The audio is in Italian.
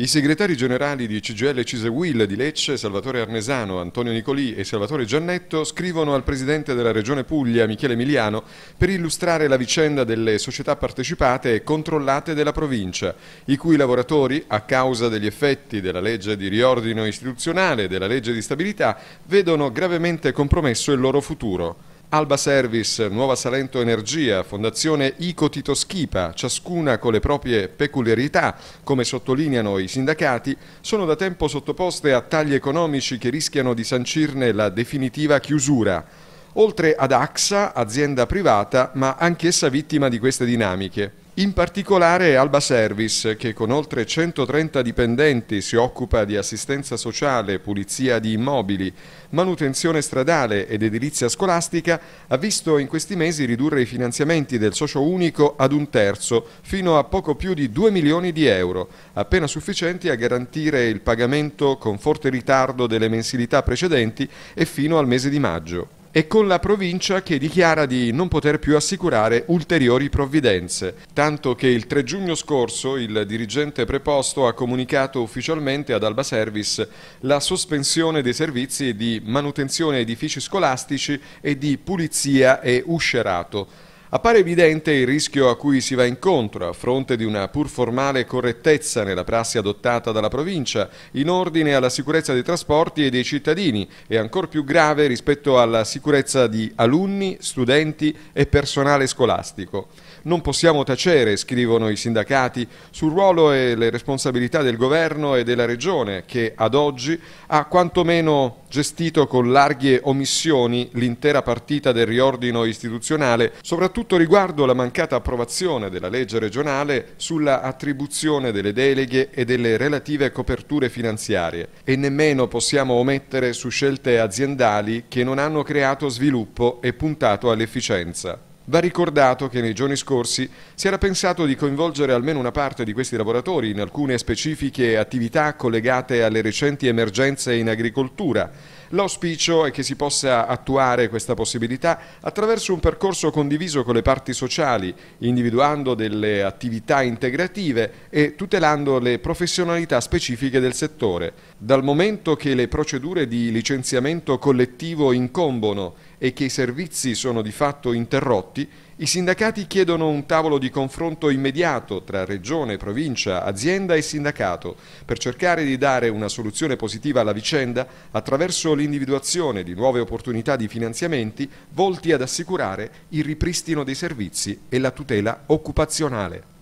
I segretari generali di CGL Cisewill di Lecce, Salvatore Arnesano, Antonio Nicolì e Salvatore Giannetto scrivono al presidente della regione Puglia, Michele Emiliano, per illustrare la vicenda delle società partecipate e controllate della provincia, i cui lavoratori, a causa degli effetti della legge di riordino istituzionale e della legge di stabilità, vedono gravemente compromesso il loro futuro. Alba Service, Nuova Salento Energia, Fondazione Ico Tito Schipa, ciascuna con le proprie peculiarità, come sottolineano i sindacati, sono da tempo sottoposte a tagli economici che rischiano di sancirne la definitiva chiusura. Oltre ad AXA, azienda privata, ma anch'essa vittima di queste dinamiche in particolare Alba Service che con oltre 130 dipendenti si occupa di assistenza sociale, pulizia di immobili, manutenzione stradale ed edilizia scolastica ha visto in questi mesi ridurre i finanziamenti del socio unico ad un terzo fino a poco più di 2 milioni di euro, appena sufficienti a garantire il pagamento con forte ritardo delle mensilità precedenti e fino al mese di maggio e con la provincia che dichiara di non poter più assicurare ulteriori provvidenze, tanto che il 3 giugno scorso il dirigente preposto ha comunicato ufficialmente ad Alba Service la sospensione dei servizi di manutenzione edifici scolastici e di pulizia e uscerato. Appare evidente il rischio a cui si va incontro a fronte di una pur formale correttezza nella prassi adottata dalla provincia in ordine alla sicurezza dei trasporti e dei cittadini e ancor più grave rispetto alla sicurezza di alunni, studenti e personale scolastico. Non possiamo tacere, scrivono i sindacati, sul ruolo e le responsabilità del governo e della regione che ad oggi ha quantomeno gestito con larghe omissioni l'intera partita del riordino istituzionale, soprattutto riguardo la mancata approvazione della legge regionale sulla attribuzione delle deleghe e delle relative coperture finanziarie e nemmeno possiamo omettere su scelte aziendali che non hanno creato sviluppo e puntato all'efficienza. Va ricordato che nei giorni scorsi si era pensato di coinvolgere almeno una parte di questi lavoratori in alcune specifiche attività collegate alle recenti emergenze in agricoltura L'auspicio è che si possa attuare questa possibilità attraverso un percorso condiviso con le parti sociali, individuando delle attività integrative e tutelando le professionalità specifiche del settore. Dal momento che le procedure di licenziamento collettivo incombono e che i servizi sono di fatto interrotti, i sindacati chiedono un tavolo di confronto immediato tra regione, provincia, azienda e sindacato per cercare di dare una soluzione positiva alla vicenda attraverso l'individuazione di nuove opportunità di finanziamenti volti ad assicurare il ripristino dei servizi e la tutela occupazionale.